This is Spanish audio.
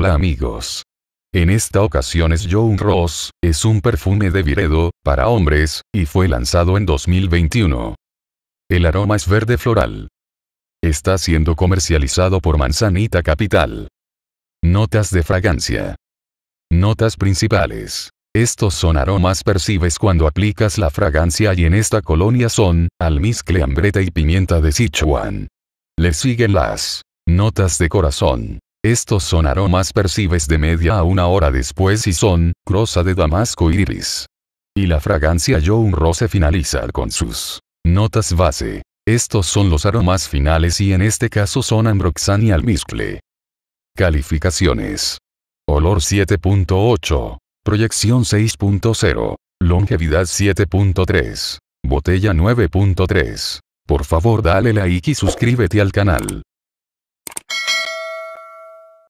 Hola amigos. En esta ocasión es Young Rose, es un perfume de Viredo, para hombres, y fue lanzado en 2021. El aroma es verde floral. Está siendo comercializado por Manzanita Capital. Notas de fragancia. Notas principales. Estos son aromas percibes cuando aplicas la fragancia y en esta colonia son, almizcle, ambreta y pimienta de Sichuan. Le siguen las notas de corazón. Estos son aromas percibes de media a una hora después y son, rosa de damasco iris. Y la fragancia yo un roce finaliza con sus notas base. Estos son los aromas finales y en este caso son ambroxan y almizcle. Calificaciones. Olor 7.8. Proyección 6.0. Longevidad 7.3. Botella 9.3. Por favor dale like y suscríbete al canal.